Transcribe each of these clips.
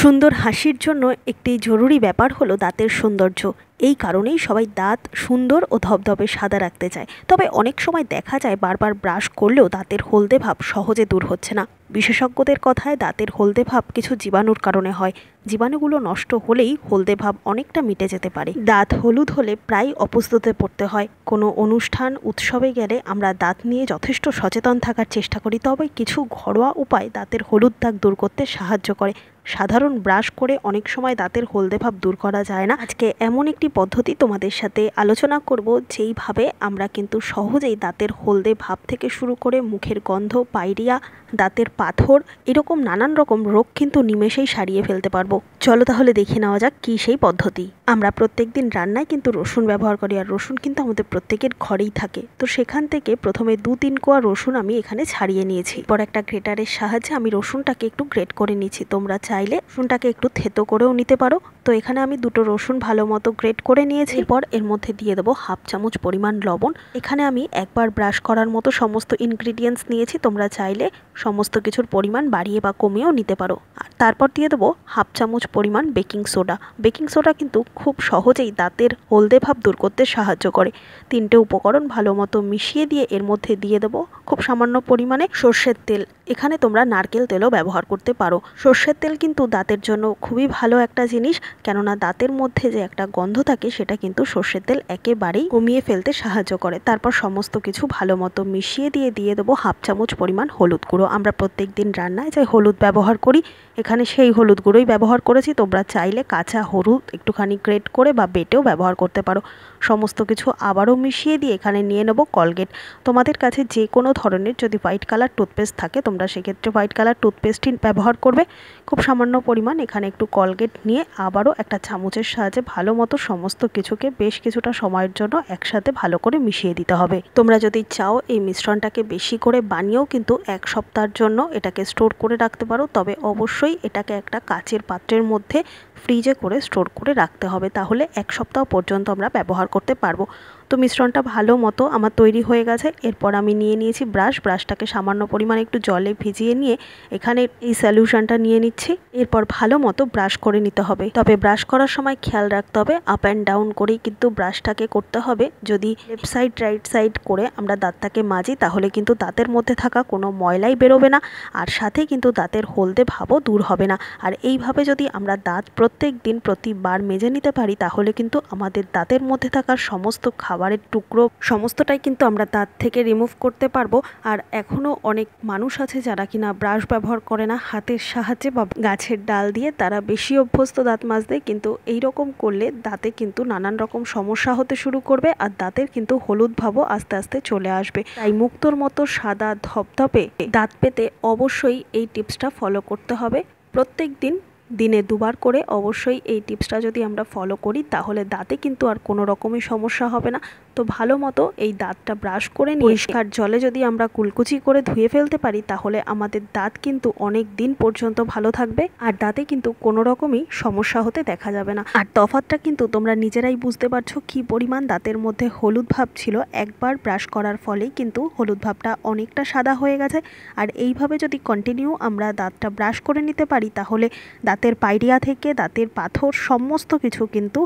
সুন্দর হাসির জন্য একটি জরুরি ব্যাপার হলো দাঁতের সৌন্দর্য এই কারণেই সবাই দাঁত সুন্দর ও ধবধবে সাদা রাখতে চায় তবে অনেক সময় দেখা যায় বারবার ব্রাশ করলেও দাঁতের হলদে ভাব সহজে দূর হচ্ছে না বিশেষজ্ঞদের কথায় দাঁতের হলদে ভাব কিছু জীবাণুর কারণে হয় জীবাণুগুলো নষ্ট হলেই হলদে ভাব অনেকটা মিটে যেতে পারে দাঁত হলুদ হলে প্রায় অপস্তুতে পড়তে হয় কোনো অনুষ্ঠান উৎসবে গেলে আমরা দাঁত নিয়ে যথেষ্ট সচেতন থাকার চেষ্টা করি তবে কিছু ঘরোয়া উপায় দাঁতের হলুদ দাগ দূর করতে সাহায্য করে সাধারণ ব্রাশ করে অনেক সময় দাঁতের হলদে ভাব দূর করা যায় না আজকে এমন একটি একটি পদ্ধতি তোমাদের সাথে আলোচনা করব যেইভাবে আমরা কিন্তু সহজেই দাঁতের হলদে ভাব থেকে শুরু করে মুখের গন্ধ পাইরিয়া দাঁতের পাথর এরকম নানান রকম রোগ কিন্তু নিমেষেই সারিয়ে ফেলতে পারবো চলো তাহলে দেখে নেওয়া যাক কী সেই পদ্ধতি আমরা প্রত্যেক দিন রান্নায় কিন্তু রসুন ব্যবহার করি আর রসুন কিন্তু আমাদের প্রত্যেকের ঘরেই থাকে তো সেখান থেকে প্রথমে দু তিন কোয়া রসুন আমি এখানে ছাড়িয়ে নিয়েছি পর একটা গ্রেটারের সাহায্যে আমি রসুনটাকে একটু গ্রেট করে নিয়েছি তোমরা চাইলে রসুনটাকে একটু থেতো করেও নিতে পারো তো এখানে আমি দুটো রসুন ভালো মতো গ্রেট করে নিয়েছি পর এর মধ্যে দিয়ে দেবো হাফ চামচ পরিমাণ লবণ এখানে আমি একবার ব্রাশ করার মতো সমস্ত ইনগ্রিডিয়েন্টস নিয়েছি তোমরা চাইলে সমস্ত কিছুর পরিমাণ বাড়িয়ে বা কমিয়েও নিতে পারো আর তারপর দিয়ে দেবো হাফ চামচ পরিমাণ বেকিং সোডা বেকিং সোডা কিন্তু খুব সহজেই দাঁতের হলদে ভাব দূর করতে সাহায্য করে তিনটে উপকরণ ভালো মতো মিশিয়ে দিয়ে এর মধ্যে দিয়ে দেবো খুব সামান্য পরিমাণে সর্ষের তেল এখানে তোমরা নারকেল তেলও ব্যবহার করতে পারো সর্ষের তেল কিন্তু দাঁতের জন্য খুবই ভালো একটা জিনিস কেননা দাঁতের মধ্যে যে একটা গন্ধ থাকে সেটা কিন্তু সর্ষের তেল একেবারেই কমিয়ে ফেলতে সাহায্য করে তারপর সমস্ত কিছু ভালো মতো মিশিয়ে দিয়ে দিয়ে দেবো হাফ চামচ পরিমাণ হলুদ গুঁড়ো আমরা প্রত্যেক দিন রান্নায় যে হলুদ ব্যবহার করি এখানে সেই হলুদ গুঁড়োই ব্যবহার করেছি তোমরা চাইলে কাঁচা হলুদ একটুখানি গ্রেট করে বা বেটেও ব্যবহার করতে পারো সমস্ত কিছু আবারও মিশিয়ে দিয়ে এখানে নিয়ে নেবো কলগেট তোমাদের কাছে যে কোনো ধরনের যদি হোয়াইট কালার টুথপেস্ট থাকে তোমরা তোমরা সেক্ষেত্রে হোয়াইট কালার টুথপেস্টটি ব্যবহার করবে খুব সামান্য পরিমাণ এখানে একটু কলগেট নিয়ে আবারও একটা চামচের সাহায্যে ভালো মতো সমস্ত কিছুকে বেশ কিছুটা সময়ের জন্য একসাথে ভালো করে মিশিয়ে দিতে হবে তোমরা যদি চাও এই মিশ্রণটাকে বেশি করে বানিয়েও কিন্তু এক সপ্তাহের জন্য এটাকে স্টোর করে রাখতে পারো তবে অবশ্যই এটাকে একটা কাচের পাত্রের মধ্যে ফ্রিজে করে স্টোর করে রাখতে হবে তাহলে এক সপ্তাহ পর্যন্ত আমরা ব্যবহার করতে পারবো তো মিশ্রণটা ভালো মতো আমার তৈরি হয়ে গেছে এরপর আমি নিয়ে নিয়েছি ব্রাশ ব্রাশটাকে সামান্য পরিমাণে একটু জলে ভিজিয়ে নিয়ে এখানে এই সলিউশনটা নিয়ে নিচ্ছি এরপর ভালো মতো ব্রাশ করে নিতে হবে তবে ব্রাশ করার সময় খেয়াল রাখতে হবে আপ অ্যান্ড ডাউন করেই কিন্তু ব্রাশটাকে করতে হবে যদি লেফট সাইড রাইট সাইড করে আমরা দাঁতটাকে মাজি তাহলে কিন্তু দাঁতের মধ্যে থাকা কোনো ময়লাই বেরোবে না আর সাথে কিন্তু দাঁতের হলদে ভাবও দূর হবে না আর এইভাবে যদি আমরা দাঁত প্রত্যেক দিন প্রতিবার মেজে নিতে পারি তাহলে কিন্তু আমাদের দাঁতের মধ্যে থাকা সমস্ত খাবারের টুকরো সমস্তটাই কিন্তু আমরা দাঁত থেকে রিমুভ করতে পারবো আর এখনও অনেক মানুষ আছে যারা কিনা ব্রাশ ব্যবহার করে না হাতের সাহায্যে বা গাছের ডাল দিয়ে তারা বেশি অভ্যস্ত দাঁত মাছ দেয় কিন্তু এই রকম করলে দাঁতে কিন্তু নানান রকম সমস্যা হতে শুরু করবে আর দাঁতের কিন্তু হলুদ ভাবও আস্তে আস্তে চলে আসবে তাই মুক্তর মতো সাদা ধপধপে দাঁত পেতে অবশ্যই এই টিপসটা ফলো করতে হবে প্রত্যেক দিন দিনে দুবার করে অবশ্যই এই টিপসটা যদি আমরা ফলো করি তাহলে দাঁতে কিন্তু আর কোনো রকমই সমস্যা হবে না তো ভালো মতো এই দাঁতটা ব্রাশ করে পরিষ্কার জলে যদি আমরা কুলকুচি করে ধুয়ে ফেলতে পারি তাহলে আমাদের দাঁত কিন্তু অনেক দিন পর্যন্ত ভালো থাকবে আর দাঁতে কিন্তু কোনো রকমই সমস্যা হতে দেখা যাবে না আর তফাতটা কিন্তু তোমরা নিজেরাই বুঝতে পারছো কি পরিমাণ দাঁতের মধ্যে হলুদ ভাব ছিল একবার ব্রাশ করার ফলেই কিন্তু হলুদ ভাবটা অনেকটা সাদা হয়ে গেছে আর এইভাবে যদি কন্টিনিউ আমরা দাঁতটা ব্রাশ করে নিতে পারি তাহলে দাঁত দাঁতের পাইরিয়া থেকে দাঁতের পাথর সমস্ত কিছু কিন্তু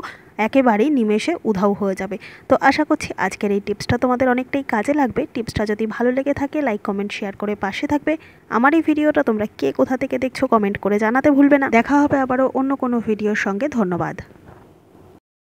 একেবারেই নিমেষে উধাও হয়ে যাবে তো আশা করছি আজকের এই টিপসটা তোমাদের অনেকটাই কাজে লাগবে টিপসটা যদি ভালো লেগে থাকে লাইক কমেন্ট শেয়ার করে পাশে থাকবে আমার এই ভিডিওটা তোমরা কে কোথা থেকে দেখছো কমেন্ট করে জানাতে ভুলবে না দেখা হবে আবারও অন্য কোনো ভিডিওর সঙ্গে ধন্যবাদ